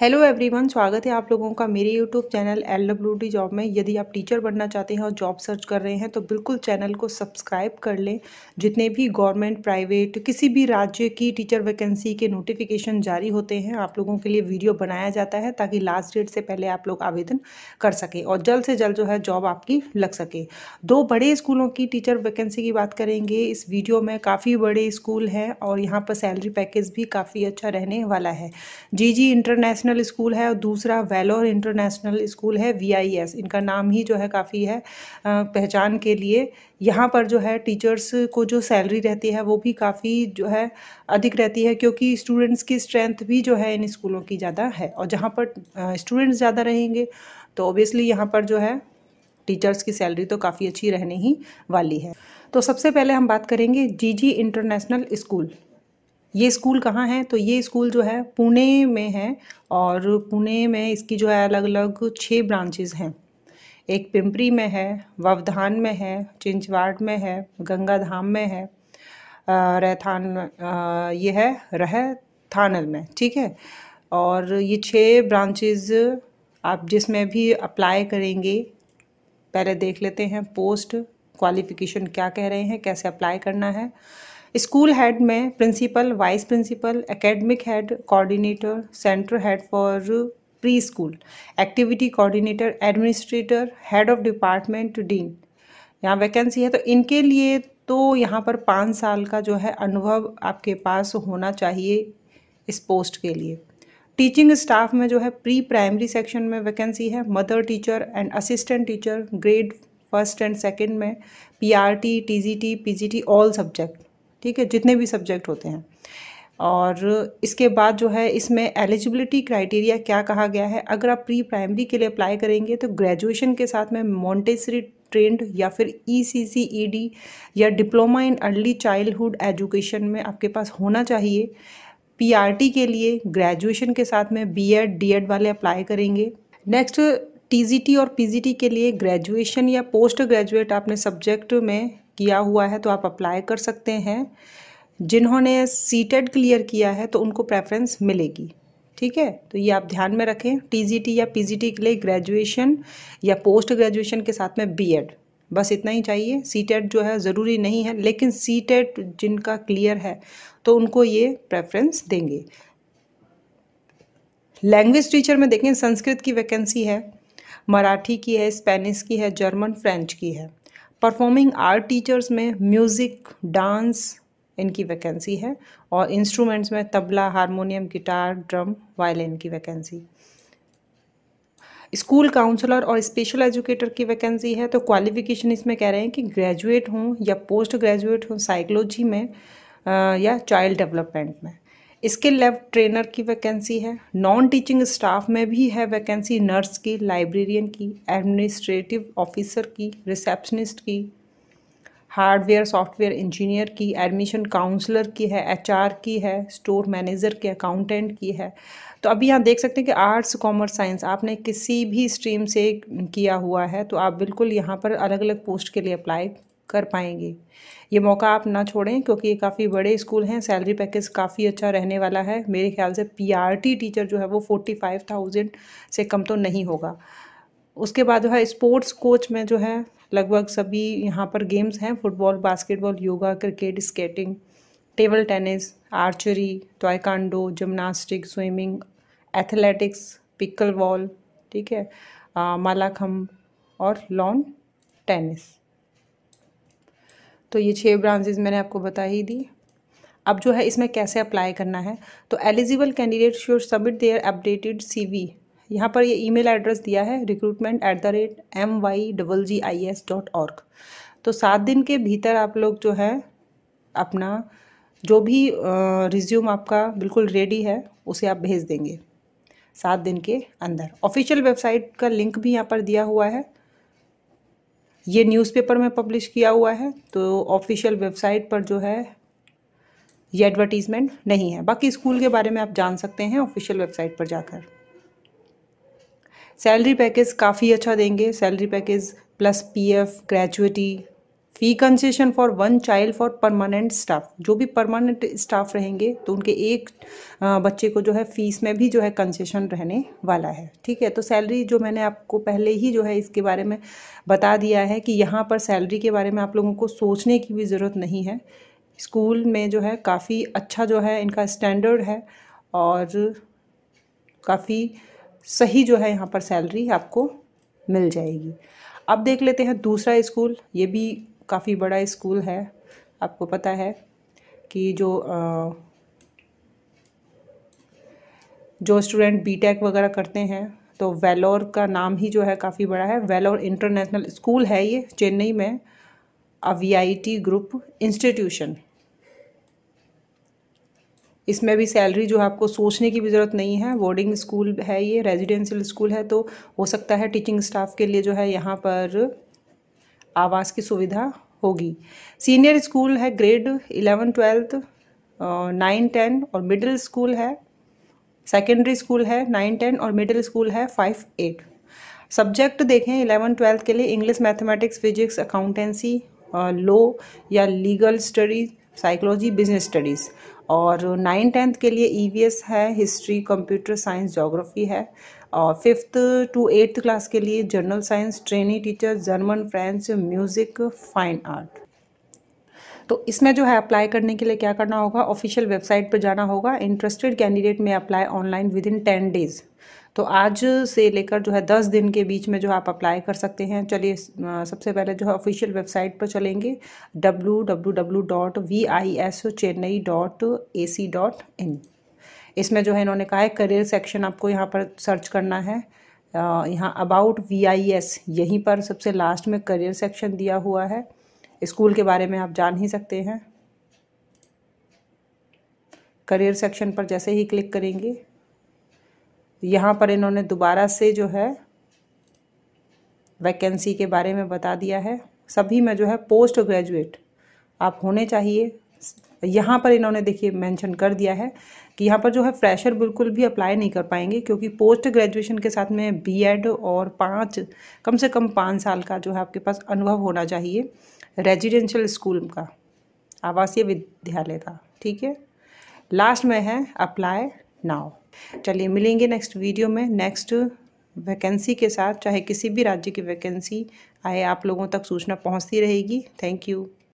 hello everyone स्वागत है आप लोगों का मेरे YouTube channel L W D job में यदि आप टीचर बनना चाहते हैं और जॉब सर्च कर रहे हैं तो बिल्कुल चैनल को सब्सक्राइब कर लें जितने भी गवर्नमेंट प्राइवेट किसी भी राज्य की टीचर वैकेंसी के नोटिफिकेशन जारी होते हैं आप लोगों के लिए वीडियो बनाया जाता है ताकि लास्ट डेट से पहले आप लोग आवेदन कर सकें और जल्द से जल्द जो है जॉब आपकी लग सके दो बड़े स्कूलों की टीचर वैकेंसी की बात करेंगे इस वीडियो में काफ़ी बड़े स्कूल हैं और यहाँ पर सैलरी पैकेज भी काफ़ी अच्छा रहने वाला है G G international international school है और दूसरा वेलोर इंटरनेशनल स्कूल है वी इनका नाम ही जो है काफ़ी है पहचान के लिए यहाँ पर जो है टीचर्स को जो सैलरी रहती है वो भी काफ़ी जो है अधिक रहती है क्योंकि स्टूडेंट्स की स्ट्रेंथ भी जो है इन स्कूलों की ज़्यादा है और जहाँ पर स्टूडेंट्स ज़्यादा रहेंगे तो ओबियसली यहाँ पर जो है टीचर्स की सैलरी तो काफ़ी अच्छी रहने ही वाली है तो सबसे पहले हम बात करेंगे जीजी इंटरनेशनल स्कूल ये स्कूल कहाँ है तो ये स्कूल जो है पुणे में है और पुणे में इसकी जो है अलग अलग छः ब्रांचेज़ हैं एक पिंपरी में है ववधान में है चिंचवाड़ में है गंगा धाम में है रहथान ये है रह थानल में ठीक है और ये छः ब्रांचेज़ आप जिसमें भी अप्लाई करेंगे पहले देख लेते हैं पोस्ट क्वालिफ़िकेशन क्या कह रहे हैं कैसे अप्लाई करना है स्कूल हेड में principal vice principal academic head coordinator centre head for pre school activity coordinator administrator head of department dean यहाँ वैकेंसी है तो इनके लिए तो यहाँ पर पाँच साल का जो है अनुभव आपके पास होना चाहिए इस पोस्ट के लिए टीचिंग स्टाफ में जो है प्री प्राइमरी सेक्शन में वैकेंसी है mother teacher and assistant teacher grade first and second में PRT TGT PGT all subject ठीक है जितने भी सब्जेक्ट होते हैं और इसके बाद जो है इसमें एलिजिबिलिटी क्राइटेरिया क्या कहा गया है अगर आप प्री प्राइमरी के लिए अप्लाई करेंगे तो ग्रेजुएशन के साथ में मॉन्टेसरी ट्रेंड या फिर E C C E D या diploma in early childhood education में आपके पास होना चाहिए पीआरटी के लिए ग्रेजुएशन के साथ में बीएड डीएड वाले अप्लाई करेंगे नेक्स्ट टीजीटी और पीजीटी के लिए ग्रेजुएशन या पोस्ट ग्रेजुएट आपने सब्जेक्ट में किया हुआ है तो आप अप्लाई कर सकते हैं जिन्होंने सीटेड क्लियर किया है तो उनको प्रेफरेंस मिलेगी ठीक है तो ये आप ध्यान में रखें टीजीटी या पीजीटी के लिए ग्रेजुएशन या पोस्ट ग्रेजुएशन के साथ में बीएड बस इतना ही चाहिए सीटेड जो है ज़रूरी नहीं है लेकिन सीटेड जिनका क्लियर है तो उनको ये प्रेफरेंस देंगे लैंग्वेज टीचर में देखें संस्कृत की वैकेंसी है मराठी की है स्पेनिश की है जर्मन फ्रेंच की है परफॉर्मिंग आर्ट टीचर्स में म्यूज़िक डांस इनकी वैकेंसी है और इंस्ट्रूमेंट्स में tabla harmonium guitar drum violin की वैकेंसी स्कूल काउंसलर और स्पेशल एजुकेटर की वैकेंसी है तो क्वालिफिकेशन इसमें कह रहे हैं कि ग्रेजुएट हों या पोस्ट ग्रेजुएट हों साइकोलॉजी में या चाइल्ड डेवलपमेंट में इसके लेफ्ट ट्रेनर की वैकेंसी है नॉन टीचिंग स्टाफ में भी है वैकेंसी नर्स की लाइब्रेरियन की एडमिनिस्ट्रेटिव ऑफिसर की रिसेप्शनिस्ट की हार्डवेयर सॉफ्टवेयर इंजीनियर की एडमिशन काउंसलर की है एचआर की है स्टोर मैनेजर की अकाउंटेंट की है तो अभी यहाँ देख सकते हैं कि आर्ट्स कॉमर्स साइंस आपने किसी भी स्ट्रीम से किया हुआ है तो आप बिल्कुल यहाँ पर अलग अलग पोस्ट के लिए अप्लाई कर पाएंगे ये मौका आप ना छोड़ें क्योंकि ये काफ़ी बड़े स्कूल हैं सैलरी पैकेज काफ़ी अच्छा रहने वाला है मेरे ख्याल से पीआरटी टीचर जो है वो फोर्टी फाइव थाउजेंड से कम तो नहीं होगा उसके बाद जो है स्पोर्ट्स कोच में जो है लगभग सभी यहाँ पर गेम्स हैं football basketball yoga cricket skating table tennis archery taekwondo gymnastic swimming athletics pickleball ठीक है मालाखम्ब और लॉन टेनिस तो ये छः ब्रांचेज मैंने आपको बता ही दी अब जो है इसमें कैसे अप्लाई करना है तो eligible candidate should submit their updated CV यहाँ पर ये ईमेल एड्रेस दिया है recruitment at the rate M Y double G I S dot org तो सात दिन के भीतर आप लोग जो है अपना जो भी रिज्यूम आपका बिल्कुल रेडी है उसे आप भेज देंगे सात दिन के अंदर ऑफिशियल वेबसाइट का लिंक भी यहाँ पर दिया हुआ है ये न्यूज़पेपर में पब्लिश किया हुआ है तो ऑफिशियल वेबसाइट पर जो है ये एडवर्टीज़मेंट नहीं है बाकी स्कूल के बारे में आप जान सकते हैं ऑफिशियल वेबसाइट पर जाकर सैलरी पैकेज काफ़ी अच्छा देंगे salary package plus PF gratuity fee concession for one child for permanent staff जो भी परमानेंट स्टाफ रहेंगे तो उनके एक बच्चे को जो है फीस में भी जो है कंसेशन रहने वाला है ठीक है तो सैलरी जो मैंने आपको पहले ही जो है इसके बारे में बता दिया है कि यहाँ पर सैलरी के बारे में आप लोगों को सोचने की भी ज़रूरत नहीं है स्कूल में जो है काफ़ी अच्छा जो है इनका स्टैंडर्ड है और काफ़ी सही जो है यहाँ पर सैलरी आपको मिल जाएगी अब देख लेते हैं दूसरा स्कूल ये भी काफ़ी बड़ा स्कूल है आपको पता है कि जो आ, जो स्टूडेंट बीटेक वगैरह करते हैं तो वेलोर का नाम ही जो है काफ़ी बड़ा है वेलोर इंटरनेशनल स्कूल है ये चेन्नई में अवीआईटी ग्रुप इंस्टीट्यूशन इसमें भी सैलरी जो है आपको सोचने की भी ज़रूरत नहीं है बोर्डिंग स्कूल है ये रेजिडेंशियल स्कूल है तो हो सकता है टीचिंग स्टाफ के लिए जो है यहाँ पर आवास की सुविधा होगी सीनियर स्कूल है grade eleven twelfth nine ten और मिडिल स्कूल है सेकेंडरी स्कूल है नाइन टेन और मिडिल स्कूल है फाइव एट सब्जेक्ट देखें इलेवन ट्वेल्थ के लिए English mathematics physics accountancy law या legal studies psychology business studies और नाइन टेंथ के लिए ई e है हिस्ट्री कंप्यूटर साइंस जोग्राफ़ी है और फिफ्थ टू एट्थ क्लास के लिए general science trainee teacher German French music fine art तो इसमें जो है अप्लाई करने के लिए क्या करना होगा ऑफिशियल वेबसाइट पर जाना होगा इंटरेस्टेड कैंडिडेट में apply online within ten days तो आज से लेकर जो है दस दिन के बीच में जो आप अप्लाई कर सकते हैं चलिए सबसे पहले जो है ऑफिशियल वेबसाइट पर चलेंगे W W W dot V I S Chennai dot A C dot in इसमें जो है इन्होंने कहा है करियर सेक्शन आपको यहाँ पर सर्च करना है यहाँ अबाउट वी आई एस यहीं पर सबसे लास्ट में करियर सेक्शन दिया हुआ है स्कूल के बारे में आप जान ही सकते हैं करियर सेक्शन पर जैसे ही क्लिक करेंगे यहाँ पर इन्होंने दोबारा से जो है वैकेंसी के बारे में बता दिया है सभी में जो है पोस्ट ग्रेजुएट आप होने चाहिए यहाँ पर इन्होंने देखिए मेंशन कर दिया है कि यहाँ पर जो है फ्रेशर बिल्कुल भी अप्लाई नहीं कर पाएंगे क्योंकि पोस्ट ग्रेजुएशन के साथ में बीएड और पाँच कम से कम पाँच साल का जो है आपके पास अनुभव होना चाहिए रेजिडेंशियल स्कूल का आवासीय विद्यालय का ठीक है लास्ट में है अप्लाई नाव चलिए मिलेंगे नेक्स्ट वीडियो में नेक्स्ट वैकेंसी के साथ चाहे किसी भी राज्य की वैकेंसी आए आप लोगों तक सूचना पहुंचती रहेगी थैंक यू